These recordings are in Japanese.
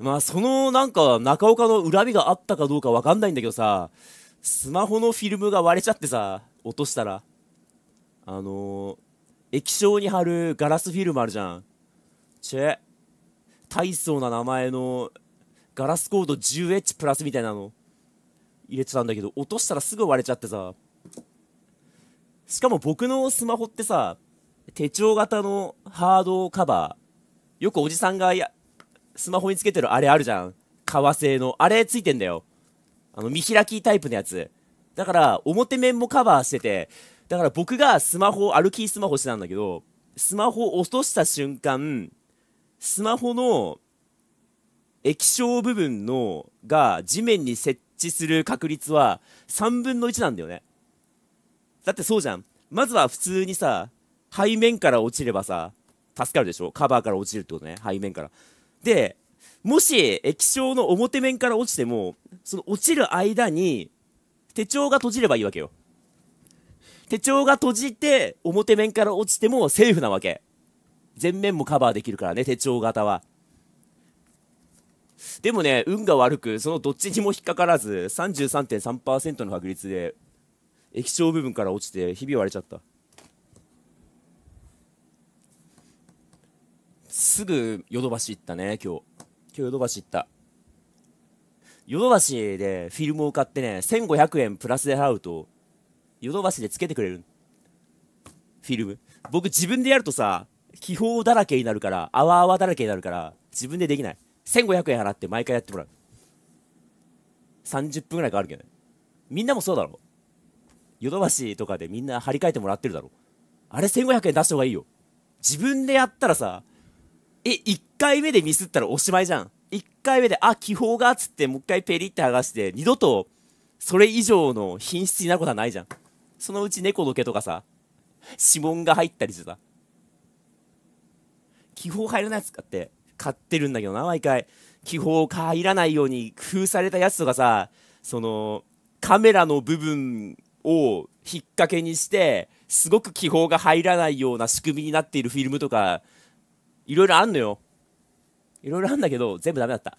まあそのなんか中岡の恨みがあったかどうかわかんないんだけどさスマホのフィルムが割れちゃってさ落としたらあのー、液晶に貼るガラスフィルムあるじゃんチェ大層な名前のガラスコード 10H プラスみたいなの入れてたんだけど落としたらすぐ割れちゃってさしかも僕のスマホってさ手帳型のハードカバーよくおじさんがやスマホにつけてるあれあるじゃん。革製の。あれついてんだよ。あの、見開きタイプのやつ。だから、表面もカバーしてて、だから僕がスマホ、歩きスマホしてたんだけど、スマホ落とした瞬間、スマホの液晶部分のが地面に設置する確率は3分の1なんだよね。だってそうじゃん。まずは普通にさ、背面から落ちればさ、助かるでしょカバーから落ちるってことね。背面から。で、もし液晶の表面から落ちても、その落ちる間に手帳が閉じればいいわけよ。手帳が閉じて表面から落ちてもセーフなわけ。全面もカバーできるからね、手帳型は。でもね、運が悪く、そのどっちにも引っかからず、33.3%の確率で液晶部分から落ちてひび割れちゃった。すぐヨドバシ行ったね、今日。今日ヨドバシ行った。ヨドバシでフィルムを買ってね、1500円プラスで払うと、ヨドバシでつけてくれる。フィルム。僕自分でやるとさ、気泡だらけになるから、泡泡だらけになるから、自分でできない。1500円払って毎回やってもらう。30分ぐらいかかるけどね。みんなもそうだろヨドバシとかでみんな張り替えてもらってるだろあれ1500円出した方がいいよ。自分でやったらさ、え、1回目でミスったらおしまいじゃん。1回目で、あ、気泡が、つって、もう一回ペリって剥がして、二度と、それ以上の品質になることはないじゃん。そのうち猫の毛とかさ、指紋が入ったりしてさ。気泡入らないやつ買って、買ってるんだけどな、毎回。気泡入らないように工夫されたやつとかさ、その、カメラの部分を引っ掛けにして、すごく気泡が入らないような仕組みになっているフィルムとか、いろいろあんのよ。いろいろあんだけど、全部ダメだった。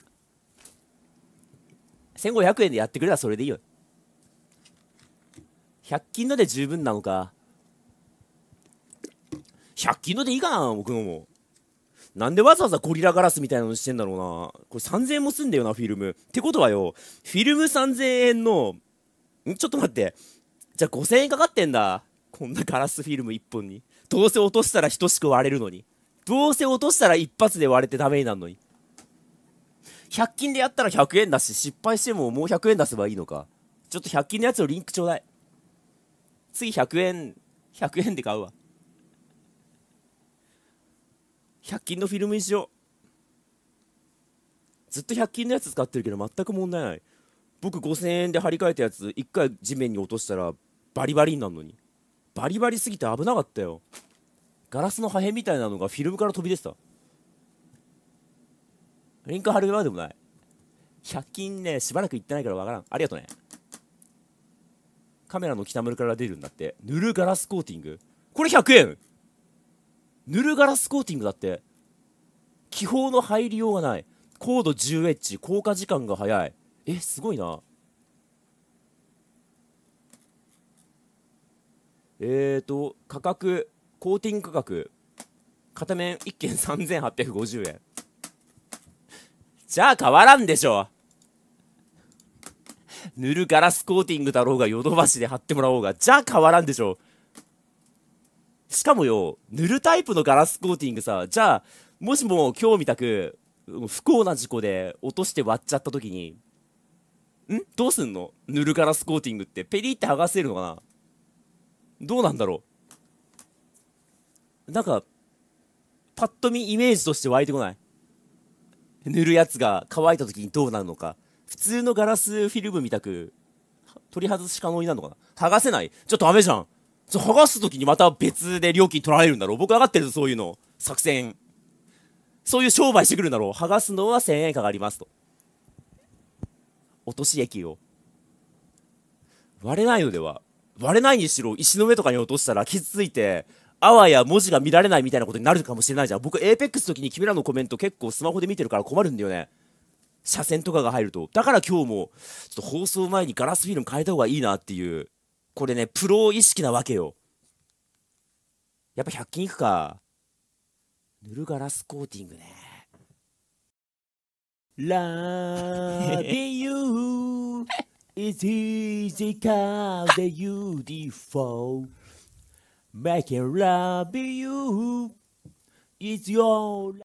1500円でやってくれたらそれでいいよ。100均ので十分なのか。100均のでいいかな、僕のも。なんでわざわざゴリラガラスみたいなのしてんだろうな。これ3000円もすんだよな、フィルム。ってことはよ、フィルム3000円の、んちょっと待って。じゃあ5000円かかってんだ。こんなガラスフィルム1本に。どうせ落としたら等しく割れるのに。どうせ落としたら一発で割れてダメになるのに。100均でやったら100円だし、失敗してももう100円出せばいいのか。ちょっと100均のやつのリンクちょうだい。次100円、100円で買うわ。100均のフィルムにしよう。ずっと100均のやつ使ってるけど全く問題ない。僕5000円で張り替えたやつ1回地面に落としたらバリバリになるのに。バリバリすぎて危なかったよ。ガラスの破片みたいなのがフィルムから飛び出てたリンク貼るまでもない100均ねしばらく行ってないからわからんありがとねカメラの北村から出るんだって塗るガラスコーティングこれ100円塗るガラスコーティングだって気泡の入りようがない高度 10H 硬化時間が早いえすごいなえーと価格コーティング価格片面1件3850円じゃあ変わらんでしょ塗るガラスコーティングだろうがヨドバシで貼ってもらおうがじゃあ変わらんでしょしかもよ塗るタイプのガラスコーティングさじゃあもしも今日みたく不幸な事故で落として割っちゃった時にんどうすんの塗るガラスコーティングってペリって剥がせるのかなどうなんだろうなんか、パッと見イメージとして湧いてこない塗るやつが乾いた時にどうなるのか。普通のガラスフィルムみたく、取り外し可能になるのかな剥がせないちょっとダメじゃん。ちょ剥がす時にまた別で料金取られるんだろう。僕分かってるぞ、そういうの。作戦。そういう商売してくるんだろう。剥がすのは1000円かかりますと。落とし液を。割れないのでは割れないにしろ石の上とかに落としたら傷ついてあわや文字が見られないみたいなことになるかもしれないじゃん僕 APEX 時に君らのコメント結構スマホで見てるから困るんだよね車線とかが入るとだから今日もちょっと放送前にガラスフィルム変えた方がいいなっていうこれねプロ意識なわけよやっぱ100均いくか塗るガラスコーティングねラビユー It's easy cause they're beautiful Making love love you. It's your